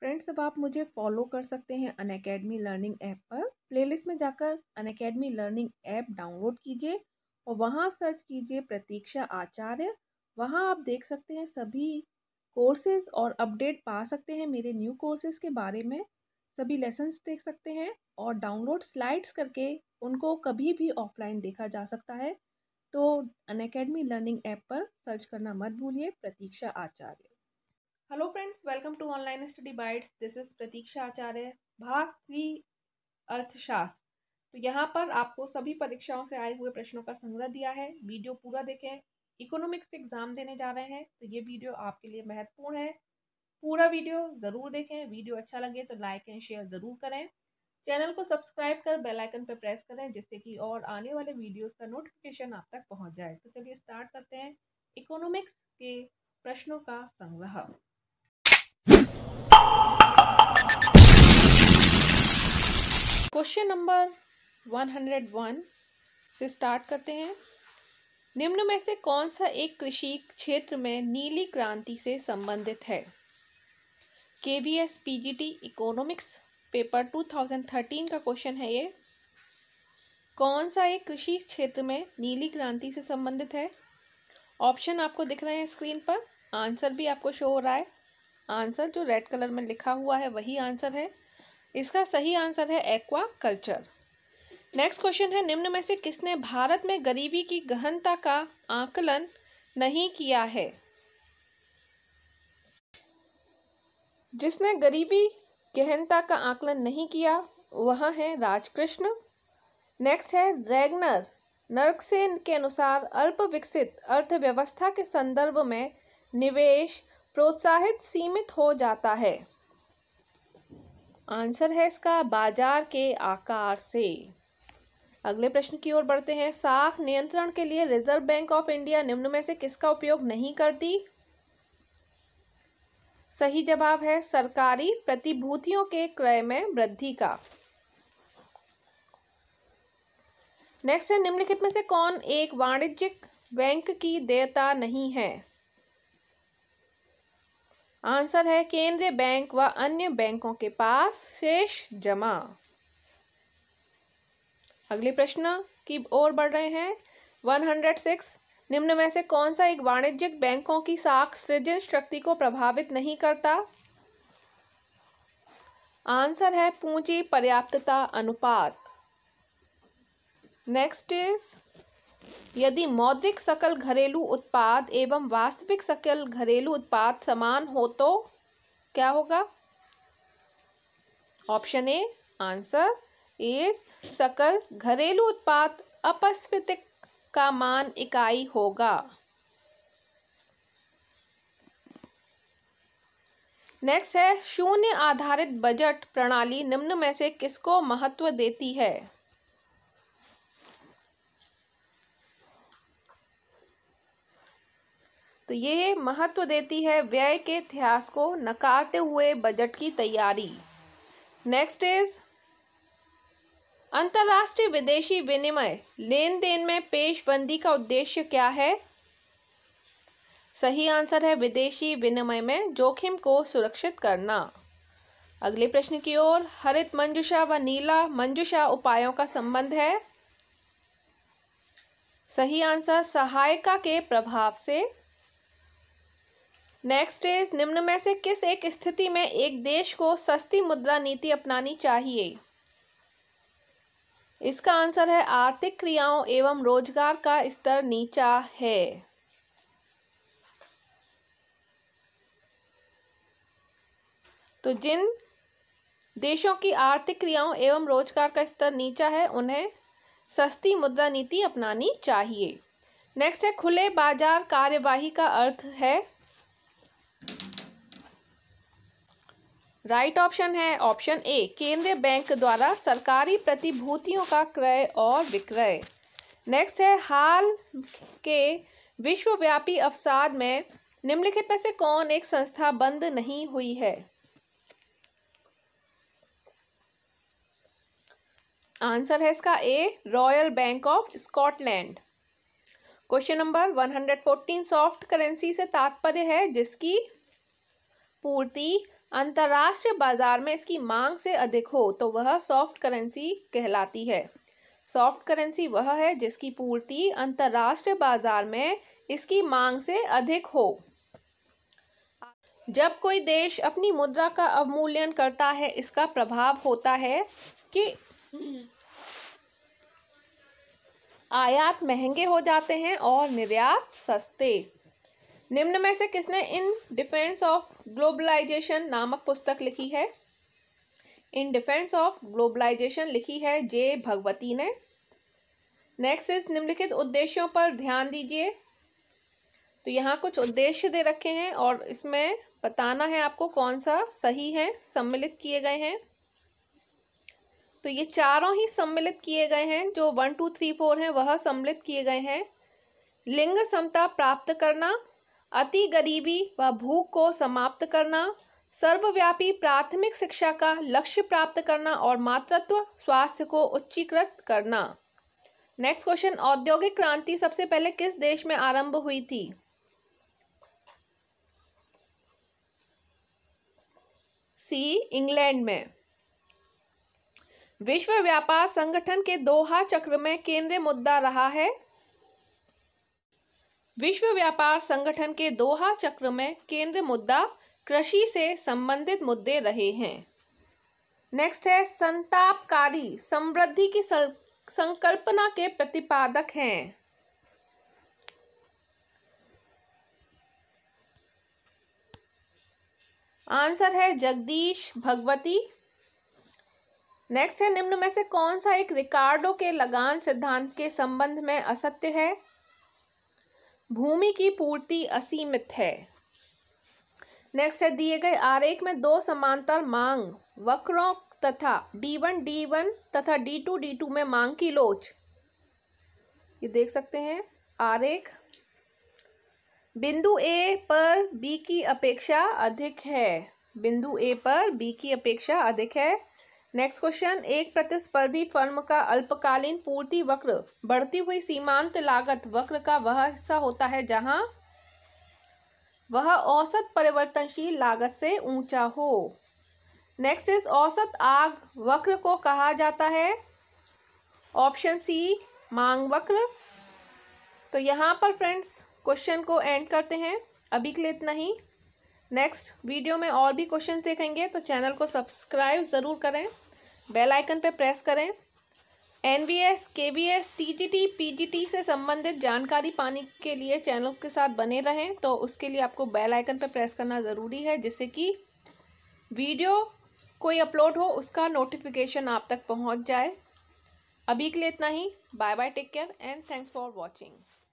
friends अब आप मुझे फॉलो कर सकते हैं अन अकेडमी लर्निंग ऐप पर प्लेलिस्ट में जाकर Unacademy learning app download कीजिए और वहाँ सर्च कीजिए प्रतीक्षा आचार्य वहाँ आप देख सकते हैं सभी कोर्सेज और अपडेट पा सकते हैं मेरे न्यू कोर्सेज के बारे में सभी लेसन्स देख सकते हैं और डाउनलोड स्लाइड्स करके उनको कभी भी ऑफलाइन देखा जा सकता है तो अन अकेडमी लर्निंग ऐप पर सर्च करना मत भूलिए Pratiksha Acharya hello friends welcome to online study bites this is Pratiksha Acharya भाग थ्री अर्थशास्त्र तो यहाँ पर आपको सभी परीक्षाओं से आए हुए प्रश्नों का संग्रह दिया है वीडियो पूरा देखें इकोनॉमिक्स एग्जाम देने जा रहे हैं तो ये वीडियो आपके लिए महत्वपूर्ण है पूरा वीडियो ज़रूर देखें वीडियो अच्छा लगे तो लाइक एंड शेयर ज़रूर करें चैनल को सब्सक्राइब कर बेल आइकन पर प्रेस करें जिससे कि और आने वाले वीडियोस का नोटिफिकेशन आप तक पहुंच जाए तो चलिए स्टार्ट करते हैं इकोनॉमिक्स के प्रश्नों का संग्रह question number one hundred one से स्टार्ट करते हैं निम्न में से कौन सा एक कृषि क्षेत्र में नीली क्रांति से संबंधित है K V S P G T economics paper two thousand thirteen का क्वेश्चन है ये कौन सा एक कृषि क्षेत्र में नीली क्रांति से संबंधित है ऑप्शन आपको दिख रहे हैं स्क्रीन पर आंसर भी आपको शो हो रहा है आंसर जो रेड कलर में लिखा हुआ है वही आंसर है इसका सही आंसर है एक्वा कल्चर नेक्स्ट क्वेश्चन है निम्न में से किसने भारत में गरीबी की गहनता का आकलन नहीं किया है जिसने गरीबी गहनता का आकलन नहीं किया वह है राजकृष्ण नेक्स्ट है रेगनर नर्कसेन के अनुसार अल्प विकसित अर्थव्यवस्था के संदर्भ में निवेश प्रोत्साहित सीमित हो जाता है आंसर है इसका बाजार के आकार से अगले प्रश्न की ओर बढ़ते हैं साख नियंत्रण के लिए रिजर्व बैंक ऑफ इंडिया निम्न में से किसका उपयोग नहीं करती सही जवाब है सरकारी प्रतिभूतियों के क्रय में वृद्धि का नेक्स्ट है निम्नलिखित में से कौन एक वाणिज्यिक बैंक की देयता नहीं है आंसर है केंद्रीय बैंक व अन्य बैंकों के पास शेष जमा अगले प्रश्न की ओर बढ़ रहे हैं 106 निम्न में से कौन सा एक वाणिज्यिक बैंकों की साख सृजन शक्ति को प्रभावित नहीं करता आंसर है पूंजी पर्याप्तता अनुपात नेक्स्ट इज यदि मौद्रिक सकल घरेलू उत्पाद एवं वास्तविक सकल घरेलू उत्पाद समान हो तो क्या होगा ऑप्शन ए आंसर इज सकल घरेलू उत्पाद अपस्फीतिक का मान इकाई होगा नेक्स्ट है शून्य आधारित बजट प्रणाली निम्न में से किसको महत्व देती है तो ये महत्व देती है व्यय के इतिहास को नकारते हुए बजट की तैयारी नेक्स्ट इज अंतर्राष्ट्रीय विदेशी विनिमय लेन देन में पेशबंदी का उद्देश्य क्या है सही आंसर है विदेशी विनिमय में जोखिम को सुरक्षित करना अगले प्रश्न की ओर हरित मंजुषा व नीला मंजुषा उपायों का संबंध है सही आंसर सहायिका के प्रभाव से नेक्स्ट इज निम्न में से किस एक स्थिति में एक देश को सस्ती मुद्रा नीति अपनानी चाहिए इसका आंसर है आर्थिक क्रियाओं एवं रोजगार का स्तर नीचा है तो जिन देशों की आर्थिक क्रियाओं एवं रोजगार का स्तर नीचा है उन्हें सस्ती मुद्रा नीति अपनानी चाहिए नेक्स्ट है खुले बाजार कार्यवाही का अर्थ है राइट ऑप्शन है ऑप्शन ए केंद्रीय बैंक द्वारा सरकारी प्रतिभूतियों का क्रय और विक्रय नेक्स्ट है हाल के विश्वव्यापी अवसाद में निम्नलिखित में से कौन एक संस्था बंद नहीं हुई है आंसर है इसका A royal bank of Scotland question number 114 soft currency से तात्पर्य है जिसकी पूर्ति अंतर्राष्ट्रीय बाजार में इसकी मांग से अधिक हो तो वह सॉफ्ट करेंसी कहलाती है सॉफ्ट करेंसी वह है जिसकी पूर्ति अंतर्राष्ट्रीय बाजार में इसकी मांग से अधिक हो जब कोई देश अपनी मुद्रा का अवमूल्यन करता है इसका प्रभाव होता है कि आयात महंगे हो जाते हैं और निर्यात सस्ते निम्न में से किसने इन डिफेंस ऑफ ग्लोबलाइजेशन नामक पुस्तक लिखी है इन डिफेंस ऑफ ग्लोबलाइजेशन लिखी है जे भगवती ने नेक्स्ट इज निम्नलिखित उद्देश्यों पर ध्यान दीजिए तो यहाँ कुछ उद्देश्य दे रखे हैं और इसमें बताना है आपको कौन सा सही है सम्मिलित किए गए हैं तो ये चारों ही सम्मिलित किए गए हैं जो वन टू थ्री फोर हैं वह सम्मिलित किए गए हैं लिंग समता प्राप्त करना अति गरीबी व भूख को समाप्त करना सर्वव्यापी प्राथमिक शिक्षा का लक्ष्य प्राप्त करना और मातृत्व स्वास्थ्य को उच्चीकृत करना नेक्स्ट क्वेश्चन औद्योगिक क्रांति सबसे पहले किस देश में आरंभ हुई थी सी इंग्लैंड में विश्व व्यापार संगठन के दोहा चक्र में केंद्रीय मुद्दा रहा है विश्व व्यापार संगठन के दोहा चक्र में केंद्र मुद्दा कृषि से संबंधित मुद्दे रहे हैं नेक्स्ट है संतापकारी समृद्धि की संकल्पना के प्रतिपादक हैं आंसर है जगदीश भगवती नेक्स्ट है निम्न में से कौन सा एक रिकार्डो के लगान सिद्धांत के संबंध में असत्य है भूमि की पूर्ति असीमित है नेक्स्ट है दिए गए आरेख में दो समांतर मांग वक्रों तथा डी वन डी वन तथा डी टू डी टू में मांग की लोच ये देख सकते हैं आरेख बिंदु ए पर बी की अपेक्षा अधिक है बिंदु ए पर बी की अपेक्षा अधिक है नेक्स्ट क्वेश्चन एक प्रतिस्पर्धी फर्म का अल्पकालीन पूर्ति वक्र बढ़ती हुई सीमांत लागत वक्र का वह हिस्सा होता है जहां वह औसत परिवर्तनशील लागत से ऊंचा हो नेक्स्ट इज औसत आग वक्र को कहा जाता है ऑप्शन सी मांग वक्र तो यहाँ पर फ्रेंड्स क्वेश्चन को एंड करते हैं अभी के लिए इतना ही नेक्स्ट वीडियो में और भी क्वेश्चंस देखेंगे तो चैनल को सब्सक्राइब ज़रूर करें बेल आइकन पर प्रेस करें N B S K V S T G T P G T से संबंधित जानकारी पाने के लिए चैनल के साथ बने रहें तो उसके लिए आपको बेल आइकन पर प्रेस करना ज़रूरी है जिससे कि वीडियो कोई अपलोड हो उसका नोटिफिकेशन आप तक पहुंच जाए अभी के लिए इतना ही bye bye take care and thanks for watching